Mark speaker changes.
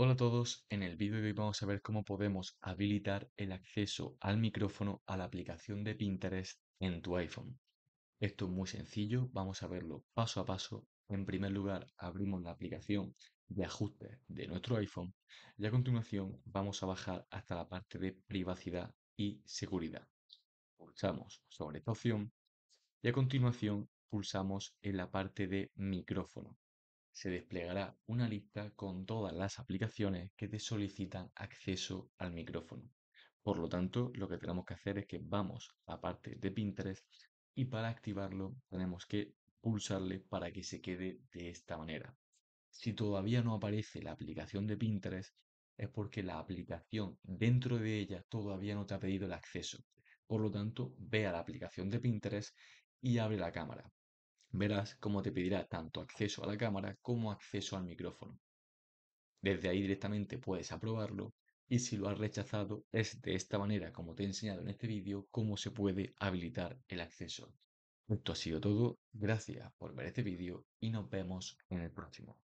Speaker 1: Hola a todos, en el vídeo de hoy vamos a ver cómo podemos habilitar el acceso al micrófono a la aplicación de Pinterest en tu iPhone. Esto es muy sencillo, vamos a verlo paso a paso. En primer lugar, abrimos la aplicación de ajustes de nuestro iPhone y a continuación vamos a bajar hasta la parte de privacidad y seguridad. Pulsamos sobre esta opción y a continuación pulsamos en la parte de micrófono se desplegará una lista con todas las aplicaciones que te solicitan acceso al micrófono. Por lo tanto, lo que tenemos que hacer es que vamos a la parte de Pinterest y para activarlo tenemos que pulsarle para que se quede de esta manera. Si todavía no aparece la aplicación de Pinterest, es porque la aplicación dentro de ella todavía no te ha pedido el acceso. Por lo tanto, ve a la aplicación de Pinterest y abre la cámara verás cómo te pedirá tanto acceso a la cámara como acceso al micrófono. Desde ahí directamente puedes aprobarlo y si lo has rechazado es de esta manera como te he enseñado en este vídeo cómo se puede habilitar el acceso. Esto ha sido todo, gracias por ver este vídeo y nos vemos en el próximo.